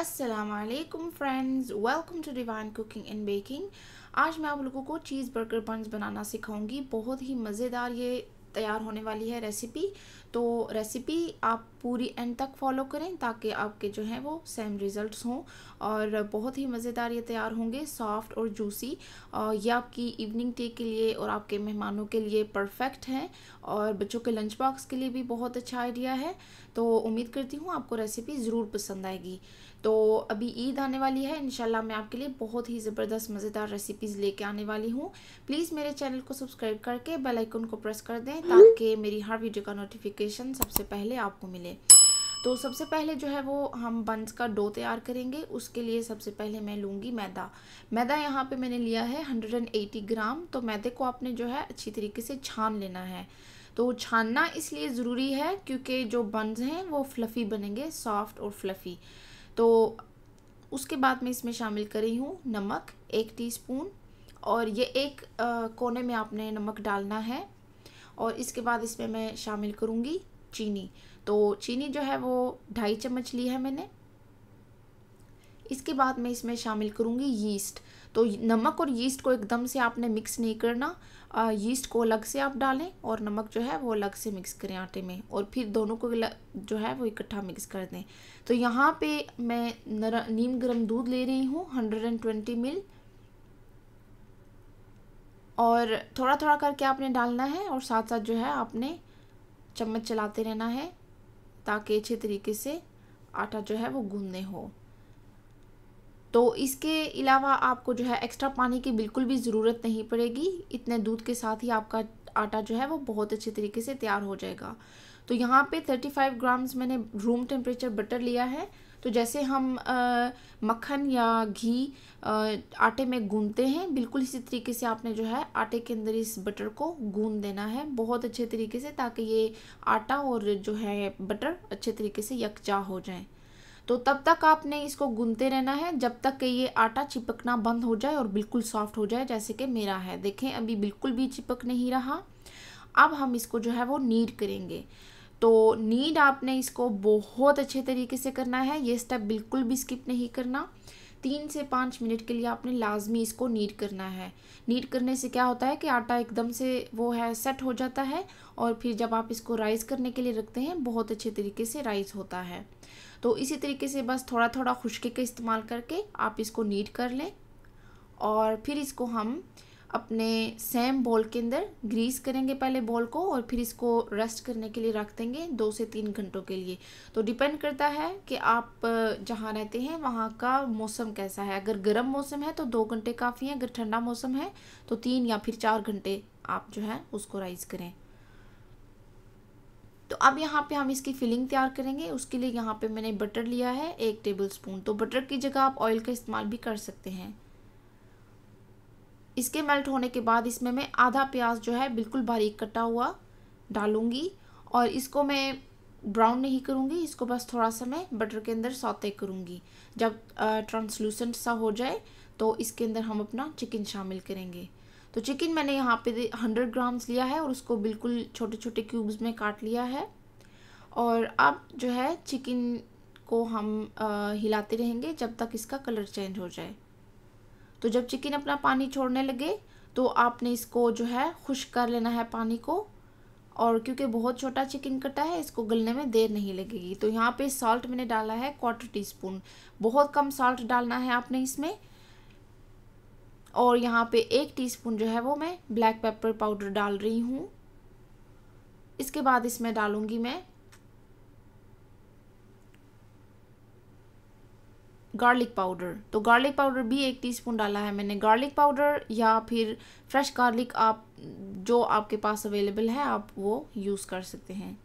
अस्सलाम friends welcome to divine cooking and baking आज मैं आप लोगों को चीज़ बर्गर बंस बनाना सिखाऊंगी बहुत ही मज़ेदार ये तैयार होने वाली है रेसिपी तो रेसिपी आप पूरी एंड तक फॉलो करें ताकि आपके जो हैं वो सेम रिज़ल्ट्स हों और बहुत ही मज़ेदार ये तैयार होंगे सॉफ्ट और जूसी ये आपकी इवनिंग टी के लिए और आपके मेहमानों के लिए परफेक्ट हैं और बच्चों के लंच बॉक्स के लिए भी बहुत अच्छा आइडिया है तो उम्मीद करती हूँ आपको रेसिपी ज़रूर पसंद आएगी तो अभी ईद आने वाली है इनशाला मैं आपके लिए बहुत ही ज़बरदस्त मज़ेदार रेसिपीज़ लेके आने वाली हूँ प्लीज़ मेरे चैनल को सब्सक्राइब करके बेलाइकन को प्रेस कर दें ताकि मेरी हर वीडियो का नोटिफिकेशन नोटिफिकेशन सबसे पहले आपको मिले तो सबसे पहले जो है वो हम बंस का डो तैयार करेंगे उसके लिए सबसे पहले मैं लूँगी मैदा मैदा यहाँ पे मैंने लिया है 180 ग्राम तो मैदे को आपने जो है अच्छी तरीके से छान लेना है तो छानना इसलिए ज़रूरी है क्योंकि जो बंस हैं वो फ्लफ़ी बनेंगे सॉफ्ट और फ्लफ़ी तो उसके बाद मैं इसमें शामिल कर रही हूँ नमक एक टी और ये एक आ, कोने में आपने नमक डालना है और इसके बाद इसमें मैं शामिल करूँगी चीनी तो चीनी जो है वो ढाई चम्मच ली है मैंने इसके बाद मैं इसमें शामिल करूँगी यीस्ट तो नमक और यीस्ट को एकदम से आपने मिक्स नहीं करना यीस्ट को अलग से आप डालें और नमक जो है वो अलग से मिक्स करें आटे में और फिर दोनों को जो है वो इकट्ठा मिक्स कर दें तो यहाँ पे मैं नीम गर्म दूध ले रही हूँ 120 मिल और थोड़ा थोड़ा करके आपने डालना है और साथ साथ जो है आपने चम्मच चलाते रहना है ताकि अच्छे तरीके से आटा जो है वो गूंदने हो तो इसके अलावा आपको जो है एक्स्ट्रा पानी की बिल्कुल भी ज़रूरत नहीं पड़ेगी इतने दूध के साथ ही आपका आटा जो है वो बहुत अच्छे तरीके से तैयार हो जाएगा तो यहाँ पे 35 ग्राम्स मैंने रूम टेम्परेचर बटर लिया है तो जैसे हम आ, मक्खन या घी आटे में गूंदते हैं बिल्कुल इसी तरीके से आपने जो है आटे के अंदर इस बटर को गूंद देना है बहुत अच्छे तरीके से ताकि ये आटा और जो है बटर अच्छे तरीके से यकजा हो जाए तो तब तक आपने इसको गूंदते रहना है जब तक कि ये आटा चिपकना बंद हो जाए और बिल्कुल सॉफ्ट हो जाए जैसे कि मेरा है देखें अभी बिल्कुल भी चिपक नहीं रहा अब हम इसको जो है वो नीड करेंगे तो नीड आपने इसको बहुत अच्छे तरीके से करना है ये स्टेप बिल्कुल भी स्किप नहीं करना तीन से पाँच मिनट के लिए आपने लाजमी इसको नीड करना है नीड करने से क्या होता है कि आटा एकदम से वो है सेट हो जाता है और फिर जब आप इसको राइस करने के लिए रखते हैं बहुत अच्छे तरीके से राइस होता है तो इसी तरीके से बस थोड़ा थोड़ा खुशके का इस्तेमाल करके आप इसको नीड कर लें और फिर इसको हम अपने सेम बॉल के अंदर ग्रीस करेंगे पहले बॉल को और फिर इसको रेस्ट करने के लिए रख देंगे दो से तीन घंटों के लिए तो डिपेंड करता है कि आप जहाँ रहते हैं वहाँ का मौसम कैसा है अगर गर्म मौसम है तो दो घंटे काफ़ी हैं अगर ठंडा मौसम है तो तीन या फिर चार घंटे आप जो है उसको राइज़ करें तो अब यहाँ पे हम इसकी फिलिंग तैयार करेंगे उसके लिए यहाँ पे मैंने बटर लिया है एक टेबल स्पून तो बटर की जगह आप ऑयल का इस्तेमाल भी कर सकते हैं इसके मेल्ट होने के बाद इसमें मैं आधा प्याज जो है बिल्कुल बारीक कटा हुआ डालूँगी और इसको मैं ब्राउन नहीं करूँगी इसको बस थोड़ा सा मैं बटर के अंदर सौते करूँगी जब ट्रांसलूसेंट सा हो जाए तो इसके अंदर हम अपना चिकन शामिल करेंगे तो चिकन मैंने यहाँ पे हंड्रेड ग्राम्स लिया है और उसको बिल्कुल छोटे छोटे क्यूब्स में काट लिया है और अब जो है चिकन को हम आ, हिलाते रहेंगे जब तक इसका कलर चेंज हो जाए तो जब चिकन अपना पानी छोड़ने लगे तो आपने इसको जो है खुश्क कर लेना है पानी को और क्योंकि बहुत छोटा चिकन कटा है इसको गलने में देर नहीं लगेगी तो यहाँ पे सॉल्ट मैंने डाला है क्वार्टर टी स्पून बहुत कम सॉल्ट डालना है आपने इसमें और यहाँ पे एक टीस्पून जो है वो मैं ब्लैक पेपर पाउडर डाल रही हूँ इसके बाद इसमें डालूँगी मैं गार्लिक पाउडर तो गार्लिक पाउडर भी एक टीस्पून डाला है मैंने गार्लिक पाउडर या फिर फ्रेश गार्लिक आप जो आपके पास अवेलेबल है आप वो यूज़ कर सकते हैं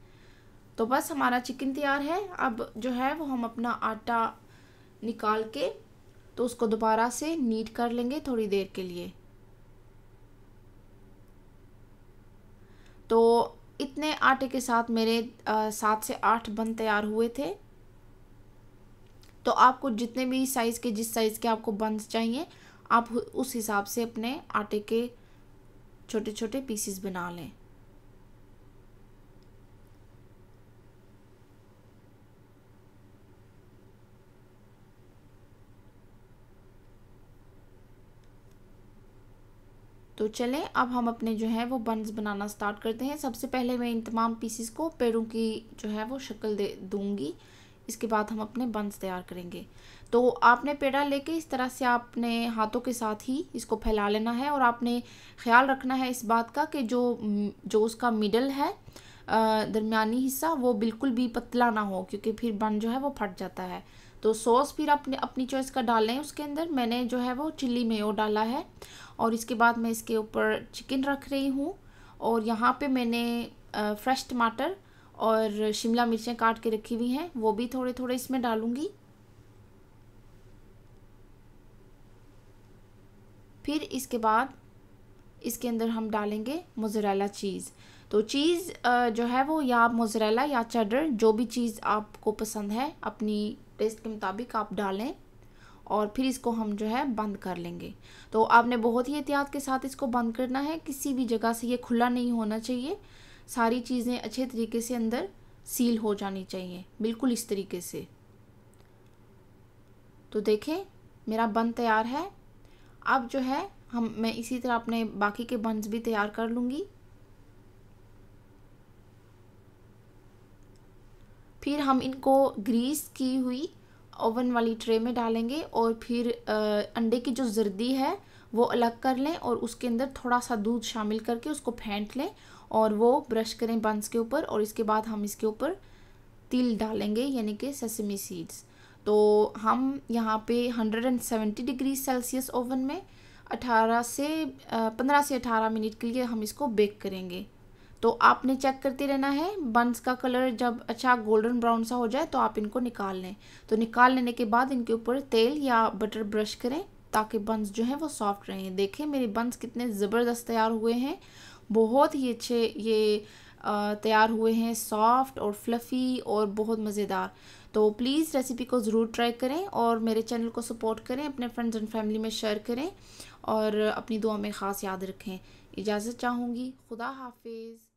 तो बस हमारा चिकन तैयार है अब जो है वो हम अपना आटा निकाल के तो उसको दोबारा से नीट कर लेंगे थोड़ी देर के लिए तो इतने आटे के साथ मेरे सात से आठ बन तैयार हुए थे तो आपको जितने भी साइज़ के जिस साइज़ के आपको बंस चाहिए आप उस हिसाब से अपने आटे के छोटे छोटे पीसेस बना लें तो चलें अब हम अपने जो है वो बंस बनाना स्टार्ट करते हैं सबसे पहले मैं इन तमाम पीसीस को पेड़ों की जो है वो शक्ल दे दूंगी इसके बाद हम अपने बंस तैयार करेंगे तो आपने पेड़ा लेके इस तरह से आपने हाथों के साथ ही इसको फैला लेना है और आपने ख्याल रखना है इस बात का कि जो जो उसका मिडल है दरमियानी हिस्सा वो बिल्कुल भी पतला ना हो क्योंकि फिर बन जो है वो फट जाता है तो सॉस फिर अपने अपनी चॉइस का डालें उसके अंदर मैंने जो है वो चिल्ली मेयो डाला है और इसके बाद मैं इसके ऊपर चिकन रख रही हूँ और यहाँ पे मैंने फ्रेश टमाटर और शिमला मिर्चें काट के रखी हुई हैं वो भी थोड़े थोड़े इसमें डालूँगी फिर इसके बाद इसके अंदर हम डालेंगे मोजरेला चीज़ तो चीज़ जो है वो या आप मोजरेला या चडर जो भी चीज़ आपको पसंद है अपनी टेस्ट के मुताबिक आप डालें और फिर इसको हम जो है बंद कर लेंगे तो आपने बहुत ही एहतियात के साथ इसको बंद करना है किसी भी जगह से ये खुला नहीं होना चाहिए सारी चीज़ें अच्छे तरीके से अंदर सील हो जानी चाहिए बिल्कुल इस तरीके से तो देखें मेरा बन तैयार है अब जो है हम मैं इसी तरह अपने बाकी के बन्स भी तैयार कर लूँगी फिर हम इनको ग्रीस की हुई ओवन वाली ट्रे में डालेंगे और फिर अंडे की जो जर्दी है वो अलग कर लें और उसके अंदर थोड़ा सा दूध शामिल करके उसको फेंट लें और वो ब्रश करें बंस के ऊपर और इसके बाद हम इसके ऊपर तिल डालेंगे यानी कि सेसमी सीड्स तो हम यहाँ पे 170 डिग्री सेल्सियस ओवन में 18 से 15 से 18 मिनट के लिए हम इसको बेक करेंगे तो आपने चेक करते रहना है बंस का कलर जब अच्छा गोल्डन ब्राउन सा हो जाए तो आप इनको निकाल लें तो निकाल लेने के बाद इनके ऊपर तेल या बटर ब्रश करें ताकि बंस जो हैं वो सॉफ्ट रहें देखें मेरे बंस कितने ज़बरदस्त तैयार हुए हैं बहुत ही अच्छे ये तैयार हुए हैं सॉफ्ट और फ्लफ़ी और बहुत मज़ेदार तो प्लीज़ रेसिपी को ज़रूर ट्राई करें और मेरे चैनल को सपोर्ट करें अपने फ्रेंड्स एंड फैमिली में शेयर करें और अपनी दुआ में ख़ास याद रखें इजाज़त चाहूँगी खुदा हाफिज़